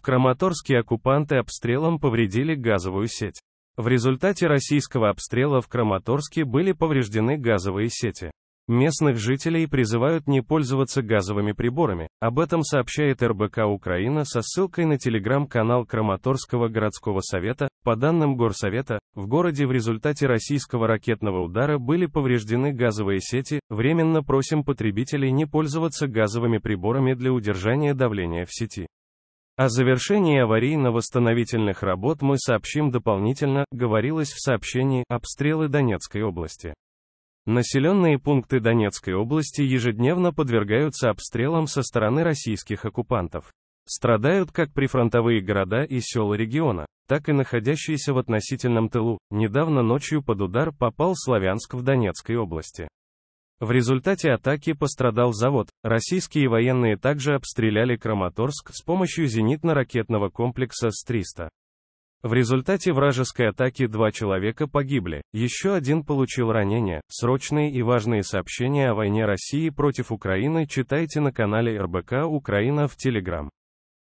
В Краматорске оккупанты обстрелом повредили газовую сеть. В результате российского обстрела в Краматорске были повреждены газовые сети. Местных жителей призывают не пользоваться газовыми приборами. Об этом сообщает РБК Украина со ссылкой на телеграм-канал Краматорского городского совета. По данным Горсовета, в городе в результате российского ракетного удара были повреждены газовые сети. Временно просим потребителей не пользоваться газовыми приборами для удержания давления в сети. О завершении аварийно-восстановительных работ мы сообщим дополнительно, говорилось в сообщении «Обстрелы Донецкой области». Населенные пункты Донецкой области ежедневно подвергаются обстрелам со стороны российских оккупантов. Страдают как прифронтовые города и села региона, так и находящиеся в относительном тылу. Недавно ночью под удар попал Славянск в Донецкой области. В результате атаки пострадал завод. Российские военные также обстреляли Краматорск с помощью зенитно-ракетного комплекса С-300. В результате вражеской атаки два человека погибли, еще один получил ранение. Срочные и важные сообщения о войне России против Украины читайте на канале РБК Украина в Телеграм.